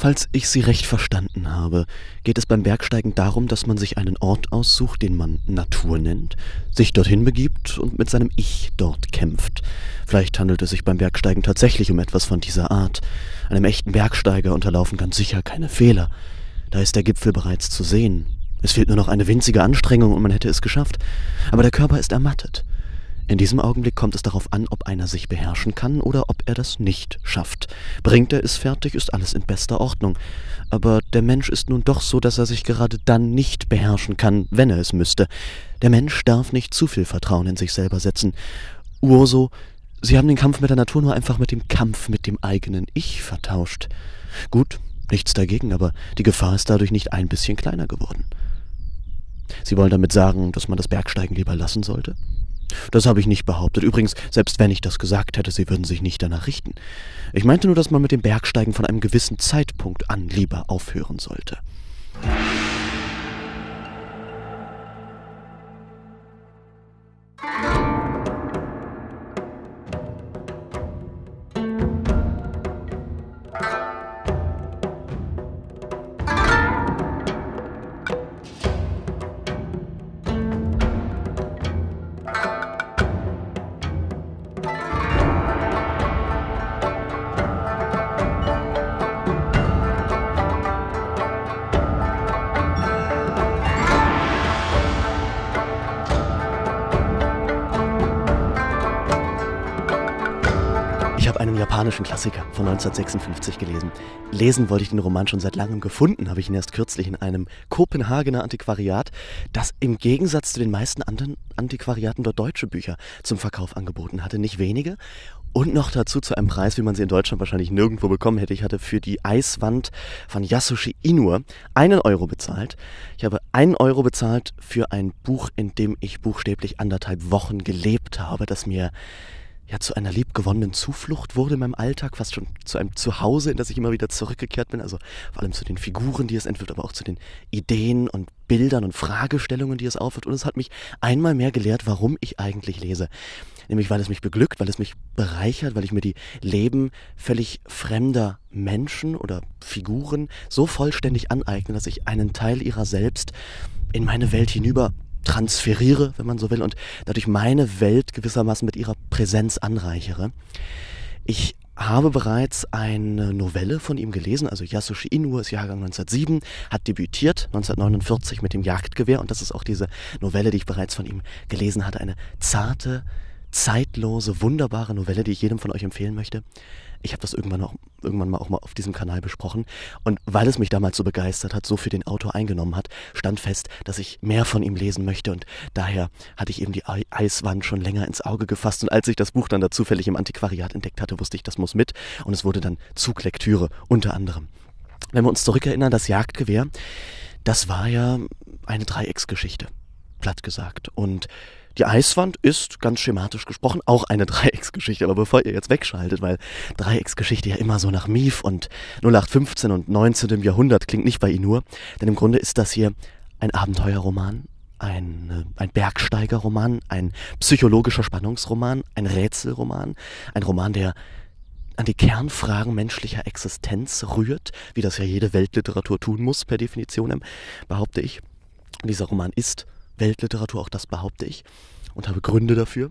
Falls ich Sie recht verstanden habe, geht es beim Bergsteigen darum, dass man sich einen Ort aussucht, den man Natur nennt, sich dorthin begibt und mit seinem Ich dort kämpft. Vielleicht handelt es sich beim Bergsteigen tatsächlich um etwas von dieser Art. Einem echten Bergsteiger unterlaufen ganz sicher keine Fehler. Da ist der Gipfel bereits zu sehen. Es fehlt nur noch eine winzige Anstrengung und man hätte es geschafft. Aber der Körper ist ermattet. In diesem Augenblick kommt es darauf an, ob einer sich beherrschen kann oder ob er das nicht schafft. Bringt er es fertig, ist alles in bester Ordnung. Aber der Mensch ist nun doch so, dass er sich gerade dann nicht beherrschen kann, wenn er es müsste. Der Mensch darf nicht zu viel Vertrauen in sich selber setzen. Urso, Sie haben den Kampf mit der Natur nur einfach mit dem Kampf mit dem eigenen Ich vertauscht. Gut, nichts dagegen, aber die Gefahr ist dadurch nicht ein bisschen kleiner geworden. Sie wollen damit sagen, dass man das Bergsteigen lieber lassen sollte? Das habe ich nicht behauptet. Übrigens, selbst wenn ich das gesagt hätte, Sie würden sich nicht danach richten. Ich meinte nur, dass man mit dem Bergsteigen von einem gewissen Zeitpunkt an lieber aufhören sollte. Klassiker von 1956 gelesen. Lesen wollte ich den Roman schon seit langem gefunden, habe ich ihn erst kürzlich in einem Kopenhagener Antiquariat, das im Gegensatz zu den meisten anderen Antiquariaten dort deutsche Bücher zum Verkauf angeboten hatte, nicht wenige. Und noch dazu zu einem Preis, wie man sie in Deutschland wahrscheinlich nirgendwo bekommen hätte. Ich hatte für die Eiswand von Yasushi Inur einen Euro bezahlt. Ich habe einen Euro bezahlt für ein Buch, in dem ich buchstäblich anderthalb Wochen gelebt habe, das mir ja, zu einer liebgewonnenen Zuflucht wurde in meinem Alltag, fast schon zu einem Zuhause, in das ich immer wieder zurückgekehrt bin. Also vor allem zu den Figuren, die es entwirft, aber auch zu den Ideen und Bildern und Fragestellungen, die es aufwirft. Und es hat mich einmal mehr gelehrt, warum ich eigentlich lese. Nämlich weil es mich beglückt, weil es mich bereichert, weil ich mir die Leben völlig fremder Menschen oder Figuren so vollständig aneigne, dass ich einen Teil ihrer selbst in meine Welt hinüber transferiere, wenn man so will, und dadurch meine Welt gewissermaßen mit ihrer Präsenz anreichere. Ich habe bereits eine Novelle von ihm gelesen, also Yasushi Inu ist Jahrgang 1907, hat debütiert 1949 mit dem Jagdgewehr und das ist auch diese Novelle, die ich bereits von ihm gelesen hatte, eine zarte, zeitlose, wunderbare Novelle, die ich jedem von euch empfehlen möchte. Ich habe das irgendwann, auch, irgendwann mal auch mal auf diesem Kanal besprochen. Und weil es mich damals so begeistert hat, so für den Autor eingenommen hat, stand fest, dass ich mehr von ihm lesen möchte. Und daher hatte ich eben die Eiswand schon länger ins Auge gefasst. Und als ich das Buch dann da zufällig im Antiquariat entdeckt hatte, wusste ich, das muss mit. Und es wurde dann Zuglektüre unter anderem. Wenn wir uns zurückerinnern, das Jagdgewehr, das war ja eine Dreiecksgeschichte, platt gesagt. Und die Eiswand ist, ganz schematisch gesprochen, auch eine Dreiecksgeschichte. Aber bevor ihr jetzt wegschaltet, weil Dreiecksgeschichte ja immer so nach Mief und 0815 und 19. Jahrhundert klingt nicht bei Inur, denn im Grunde ist das hier ein Abenteuerroman, ein, äh, ein Bergsteigerroman, ein psychologischer Spannungsroman, ein Rätselroman, ein Roman, der an die Kernfragen menschlicher Existenz rührt, wie das ja jede Weltliteratur tun muss, per Definition, behaupte ich. dieser Roman ist Weltliteratur, auch das behaupte ich und habe Gründe dafür.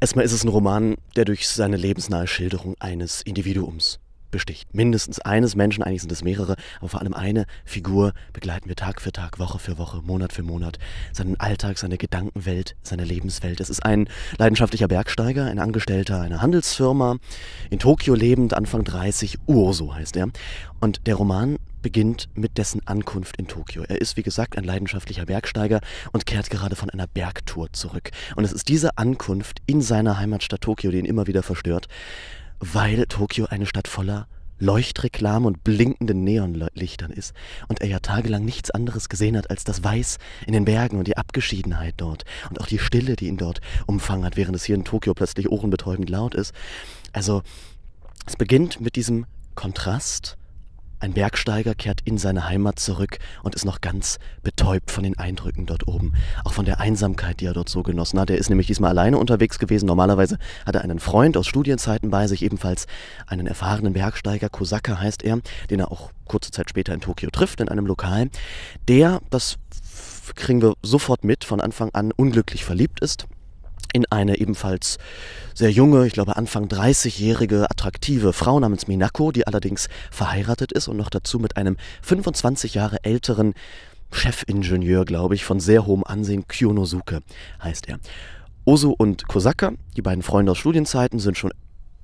Erstmal ist es ein Roman, der durch seine lebensnahe Schilderung eines Individuums besticht. Mindestens eines Menschen, eigentlich sind es mehrere, aber vor allem eine Figur begleiten wir Tag für Tag, Woche für Woche, Monat für Monat. Seinen Alltag, seine Gedankenwelt, seine Lebenswelt. Es ist ein leidenschaftlicher Bergsteiger, ein Angestellter einer Handelsfirma, in Tokio lebend, Anfang 30, Urso heißt er. Und der Roman beginnt mit dessen Ankunft in Tokio. Er ist, wie gesagt, ein leidenschaftlicher Bergsteiger und kehrt gerade von einer Bergtour zurück. Und es ist diese Ankunft in seiner Heimatstadt Tokio, die ihn immer wieder verstört, weil Tokio eine Stadt voller Leuchtreklamen und blinkenden Neonlichtern ist und er ja tagelang nichts anderes gesehen hat als das Weiß in den Bergen und die Abgeschiedenheit dort und auch die Stille, die ihn dort umfangen hat, während es hier in Tokio plötzlich ohrenbetäubend laut ist. Also es beginnt mit diesem Kontrast ein Bergsteiger kehrt in seine Heimat zurück und ist noch ganz betäubt von den Eindrücken dort oben. Auch von der Einsamkeit, die er dort so genossen hat. Er ist nämlich diesmal alleine unterwegs gewesen. Normalerweise hat er einen Freund aus Studienzeiten bei sich, ebenfalls einen erfahrenen Bergsteiger, Kosaka heißt er, den er auch kurze Zeit später in Tokio trifft, in einem Lokal. Der, das kriegen wir sofort mit, von Anfang an unglücklich verliebt ist in eine ebenfalls sehr junge, ich glaube Anfang 30-jährige, attraktive Frau namens Minako, die allerdings verheiratet ist und noch dazu mit einem 25 Jahre älteren Chefingenieur, glaube ich, von sehr hohem Ansehen, Kyonosuke heißt er. Ozu und Kosaka, die beiden Freunde aus Studienzeiten, sind schon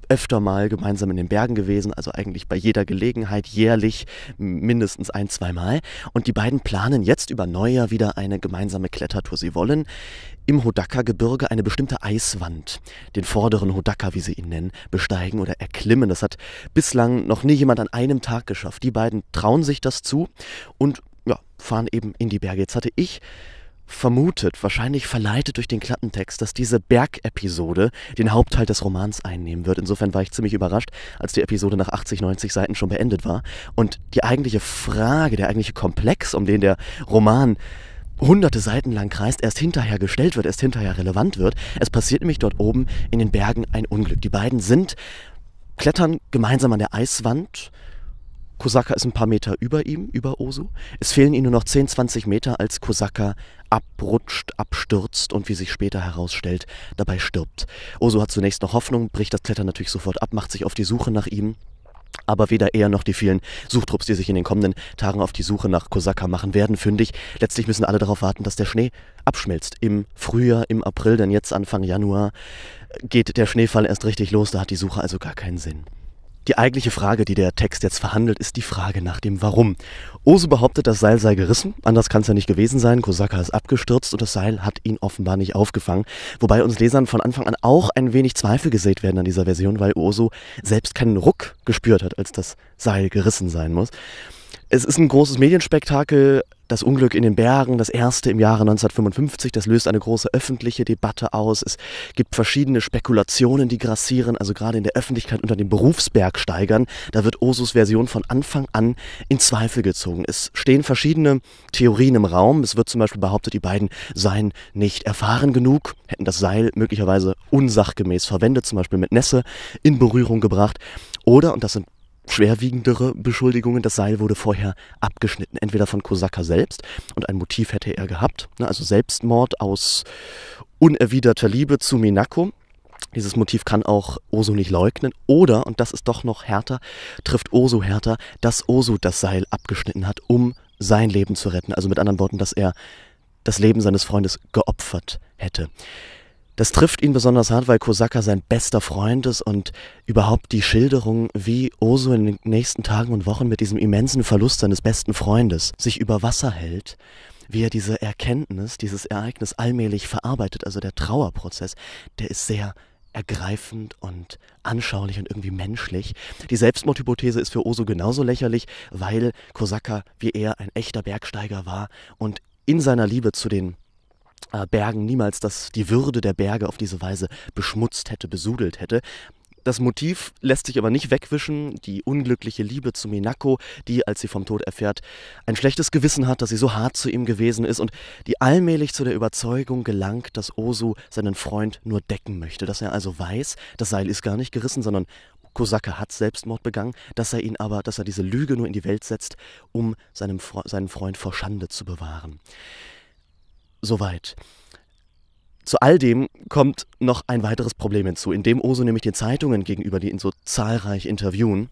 öfter mal gemeinsam in den Bergen gewesen, also eigentlich bei jeder Gelegenheit jährlich mindestens ein, zweimal. Und die beiden planen jetzt über Neujahr wieder eine gemeinsame Klettertour. Sie wollen im Hodaka-Gebirge eine bestimmte Eiswand, den vorderen Hodaka, wie sie ihn nennen, besteigen oder erklimmen. Das hat bislang noch nie jemand an einem Tag geschafft. Die beiden trauen sich das zu und ja, fahren eben in die Berge. Jetzt hatte ich vermutet, wahrscheinlich verleitet durch den Klappentext, dass diese Bergepisode den Hauptteil des Romans einnehmen wird. Insofern war ich ziemlich überrascht, als die Episode nach 80, 90 Seiten schon beendet war. Und die eigentliche Frage, der eigentliche Komplex, um den der Roman hunderte Seiten lang kreist, erst hinterher gestellt wird, erst hinterher relevant wird. Es passiert nämlich dort oben in den Bergen ein Unglück. Die beiden sind, klettern gemeinsam an der Eiswand, Kosaka ist ein paar Meter über ihm, über Osu. Es fehlen ihm nur noch 10, 20 Meter, als Kosaka abrutscht, abstürzt und wie sich später herausstellt, dabei stirbt. Osu hat zunächst noch Hoffnung, bricht das Klettern natürlich sofort ab, macht sich auf die Suche nach ihm. Aber weder er noch die vielen Suchtrupps, die sich in den kommenden Tagen auf die Suche nach Kosaka machen werden, fündig. Letztlich müssen alle darauf warten, dass der Schnee abschmilzt. Im Frühjahr, im April, denn jetzt Anfang Januar äh, geht der Schneefall erst richtig los. Da hat die Suche also gar keinen Sinn. Die eigentliche Frage, die der Text jetzt verhandelt, ist die Frage nach dem Warum. Ose behauptet, das Seil sei gerissen, anders kann es ja nicht gewesen sein. Kosaka ist abgestürzt und das Seil hat ihn offenbar nicht aufgefangen. Wobei uns Lesern von Anfang an auch ein wenig Zweifel gesät werden an dieser Version, weil Oso selbst keinen Ruck gespürt hat, als das Seil gerissen sein muss. Es ist ein großes Medienspektakel. Das Unglück in den Bergen, das erste im Jahre 1955, das löst eine große öffentliche Debatte aus. Es gibt verschiedene Spekulationen, die grassieren, also gerade in der Öffentlichkeit unter den Berufsbergsteigern. Da wird Osus Version von Anfang an in Zweifel gezogen. Es stehen verschiedene Theorien im Raum. Es wird zum Beispiel behauptet, die beiden seien nicht erfahren genug, hätten das Seil möglicherweise unsachgemäß verwendet, zum Beispiel mit Nässe in Berührung gebracht. Oder, und das sind schwerwiegendere Beschuldigungen. Das Seil wurde vorher abgeschnitten, entweder von Kosaka selbst und ein Motiv hätte er gehabt, ne, also Selbstmord aus unerwiderter Liebe zu Minako. Dieses Motiv kann auch Osu nicht leugnen. Oder, und das ist doch noch härter, trifft Osu härter, dass Osu das Seil abgeschnitten hat, um sein Leben zu retten. Also mit anderen Worten, dass er das Leben seines Freundes geopfert hätte. Das trifft ihn besonders hart, weil Kosaka sein bester Freund ist und überhaupt die Schilderung, wie Oso in den nächsten Tagen und Wochen mit diesem immensen Verlust seines besten Freundes sich über Wasser hält, wie er diese Erkenntnis, dieses Ereignis allmählich verarbeitet, also der Trauerprozess, der ist sehr ergreifend und anschaulich und irgendwie menschlich. Die Selbstmordhypothese ist für Oso genauso lächerlich, weil Kosaka wie er ein echter Bergsteiger war und in seiner Liebe zu den äh, Bergen niemals dass die Würde der Berge auf diese Weise beschmutzt hätte, besudelt hätte. Das Motiv lässt sich aber nicht wegwischen, die unglückliche Liebe zu Minako, die, als sie vom Tod erfährt, ein schlechtes Gewissen hat, dass sie so hart zu ihm gewesen ist und die allmählich zu der Überzeugung gelangt, dass Osu seinen Freund nur decken möchte, dass er also weiß, das Seil ist gar nicht gerissen, sondern Kosaka hat Selbstmord begangen, dass er ihn aber, dass er diese Lüge nur in die Welt setzt, um seinem, seinen Freund vor Schande zu bewahren soweit. Zu all dem kommt noch ein weiteres Problem hinzu, indem Oso nämlich den Zeitungen gegenüber, die ihn so zahlreich interviewen,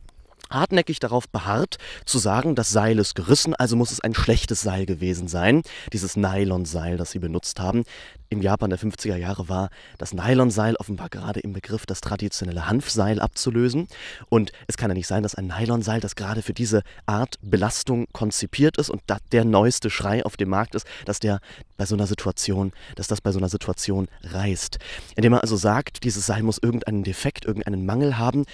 hartnäckig darauf beharrt, zu sagen, das Seil ist gerissen, also muss es ein schlechtes Seil gewesen sein. Dieses Nylonseil, das sie benutzt haben. Im Japan der 50er Jahre war das Nylonseil offenbar gerade im Begriff, das traditionelle Hanfseil abzulösen. Und es kann ja nicht sein, dass ein Nylonseil, das gerade für diese Art Belastung konzipiert ist und der neueste Schrei auf dem Markt ist, dass der bei so einer Situation, dass das bei so einer Situation reißt. Indem er also sagt, dieses Seil muss irgendeinen Defekt, irgendeinen Mangel haben,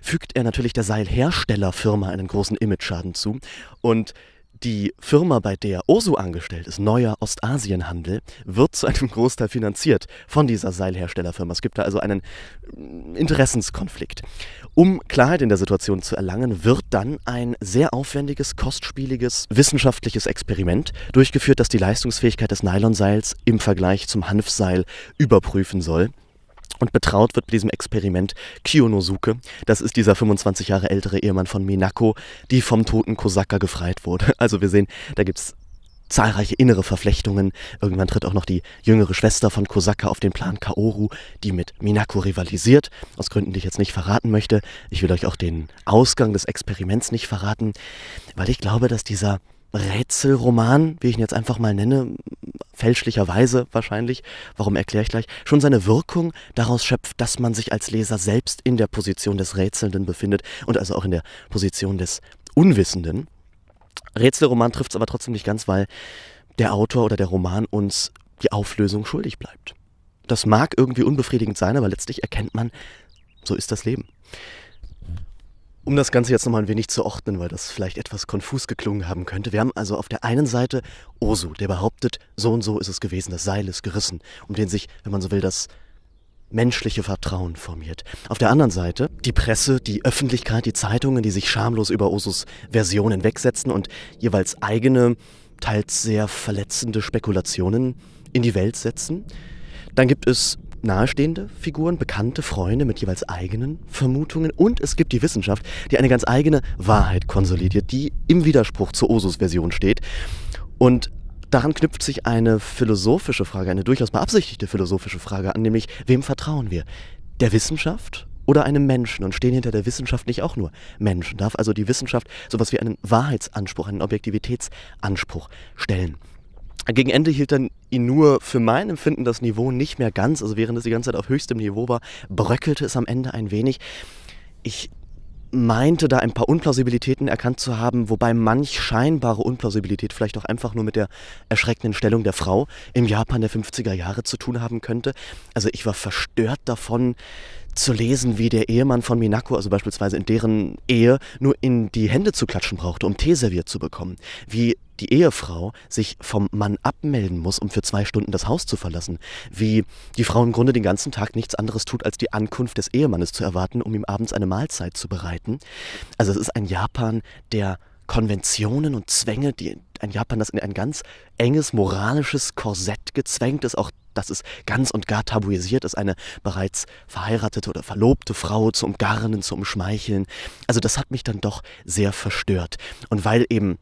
fügt er natürlich der Seilherstellerfirma einen großen Image-Schaden zu und die Firma, bei der Osu angestellt ist, Neuer Ostasienhandel, wird zu einem Großteil finanziert von dieser Seilherstellerfirma. Es gibt da also einen mm, Interessenskonflikt. Um Klarheit in der Situation zu erlangen, wird dann ein sehr aufwendiges, kostspieliges, wissenschaftliches Experiment durchgeführt, das die Leistungsfähigkeit des Nylonseils im Vergleich zum Hanfseil überprüfen soll und betraut wird mit diesem Experiment Kiyonosuke. Das ist dieser 25 Jahre ältere Ehemann von Minako, die vom toten Kosaka gefreit wurde. Also wir sehen, da gibt es zahlreiche innere Verflechtungen. Irgendwann tritt auch noch die jüngere Schwester von Kosaka auf den Plan Kaoru, die mit Minako rivalisiert, aus Gründen, die ich jetzt nicht verraten möchte. Ich will euch auch den Ausgang des Experiments nicht verraten, weil ich glaube, dass dieser Rätselroman, wie ich ihn jetzt einfach mal nenne, fälschlicherweise wahrscheinlich, warum erkläre ich gleich, schon seine Wirkung daraus schöpft, dass man sich als Leser selbst in der Position des Rätselnden befindet und also auch in der Position des Unwissenden. Rätselroman trifft es aber trotzdem nicht ganz, weil der Autor oder der Roman uns die Auflösung schuldig bleibt. Das mag irgendwie unbefriedigend sein, aber letztlich erkennt man, so ist das Leben. Um das Ganze jetzt nochmal ein wenig zu ordnen, weil das vielleicht etwas konfus geklungen haben könnte. Wir haben also auf der einen Seite Osu, der behauptet, so und so ist es gewesen, das Seil ist gerissen, um den sich, wenn man so will, das menschliche Vertrauen formiert. Auf der anderen Seite die Presse, die Öffentlichkeit, die Zeitungen, die sich schamlos über Osus Versionen wegsetzen und jeweils eigene, teils sehr verletzende Spekulationen in die Welt setzen. Dann gibt es nahestehende Figuren, bekannte Freunde mit jeweils eigenen Vermutungen und es gibt die Wissenschaft, die eine ganz eigene Wahrheit konsolidiert, die im Widerspruch zur Osus-Version steht. Und daran knüpft sich eine philosophische Frage, eine durchaus beabsichtigte philosophische Frage an, nämlich wem vertrauen wir? Der Wissenschaft oder einem Menschen und stehen hinter der Wissenschaft nicht auch nur Menschen? Darf also die Wissenschaft sowas wie einen Wahrheitsanspruch, einen Objektivitätsanspruch stellen? gegen Ende hielt dann ihn nur für mein Empfinden das Niveau nicht mehr ganz. Also während es die ganze Zeit auf höchstem Niveau war, bröckelte es am Ende ein wenig. Ich meinte da ein paar Unplausibilitäten erkannt zu haben, wobei manch scheinbare Unplausibilität vielleicht auch einfach nur mit der erschreckenden Stellung der Frau im Japan der 50er Jahre zu tun haben könnte. Also ich war verstört davon zu lesen, wie der Ehemann von Minako, also beispielsweise in deren Ehe, nur in die Hände zu klatschen brauchte, um Tee serviert zu bekommen. Wie die Ehefrau sich vom Mann abmelden muss, um für zwei Stunden das Haus zu verlassen, wie die Frau im Grunde den ganzen Tag nichts anderes tut, als die Ankunft des Ehemannes zu erwarten, um ihm abends eine Mahlzeit zu bereiten. Also es ist ein Japan der Konventionen und Zwänge, die ein Japan, das in ein ganz enges moralisches Korsett gezwängt ist, auch dass es ganz und gar tabuisiert ist, eine bereits verheiratete oder verlobte Frau zu umgarnen, zu umschmeicheln. Also das hat mich dann doch sehr verstört. Und weil eben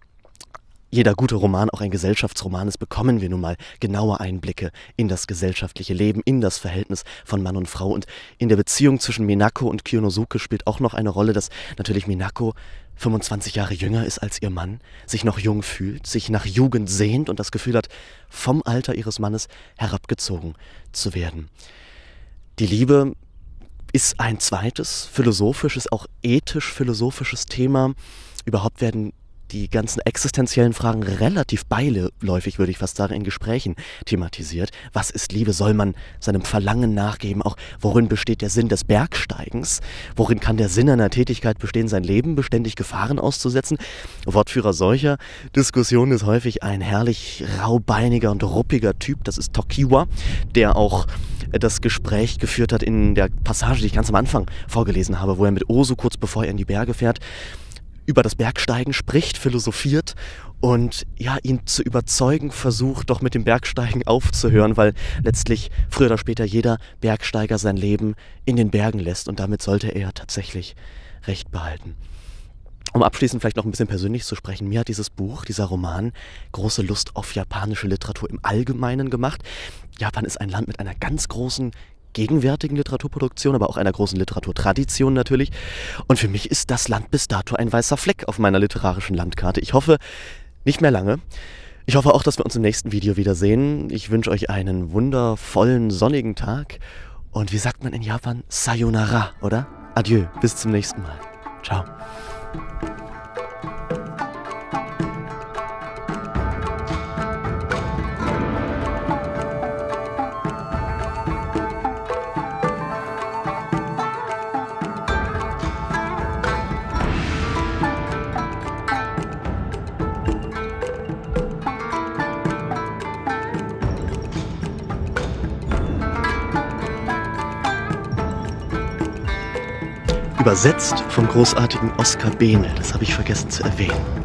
jeder gute Roman auch ein Gesellschaftsroman ist, bekommen wir nun mal genaue Einblicke in das gesellschaftliche Leben, in das Verhältnis von Mann und Frau. Und in der Beziehung zwischen Minako und Kyonosuke spielt auch noch eine Rolle, dass natürlich Minako 25 Jahre jünger ist als ihr Mann, sich noch jung fühlt, sich nach Jugend sehnt und das Gefühl hat, vom Alter ihres Mannes herabgezogen zu werden. Die Liebe ist ein zweites philosophisches, auch ethisch-philosophisches Thema. Überhaupt werden die ganzen existenziellen Fragen relativ beiläufig, würde ich fast sagen, in Gesprächen thematisiert. Was ist Liebe? Soll man seinem Verlangen nachgeben? Auch worin besteht der Sinn des Bergsteigens? Worin kann der Sinn einer Tätigkeit bestehen, sein Leben beständig Gefahren auszusetzen? Wortführer solcher Diskussionen ist häufig ein herrlich raubeiniger und ruppiger Typ, das ist Tokiwa, der auch das Gespräch geführt hat in der Passage, die ich ganz am Anfang vorgelesen habe, wo er mit Osu kurz bevor er in die Berge fährt, über das Bergsteigen spricht, philosophiert und ja, ihn zu überzeugen versucht, doch mit dem Bergsteigen aufzuhören, weil letztlich früher oder später jeder Bergsteiger sein Leben in den Bergen lässt und damit sollte er tatsächlich recht behalten. Um abschließend vielleicht noch ein bisschen persönlich zu sprechen, mir hat dieses Buch, dieser Roman, große Lust auf japanische Literatur im Allgemeinen gemacht. Japan ist ein Land mit einer ganz großen gegenwärtigen Literaturproduktion, aber auch einer großen Literaturtradition natürlich. Und für mich ist das Land bis dato ein weißer Fleck auf meiner literarischen Landkarte. Ich hoffe, nicht mehr lange. Ich hoffe auch, dass wir uns im nächsten Video wiedersehen. Ich wünsche euch einen wundervollen, sonnigen Tag. Und wie sagt man in Japan? Sayonara, oder? Adieu, bis zum nächsten Mal. Ciao. Übersetzt vom großartigen Oskar Behne, das habe ich vergessen zu erwähnen.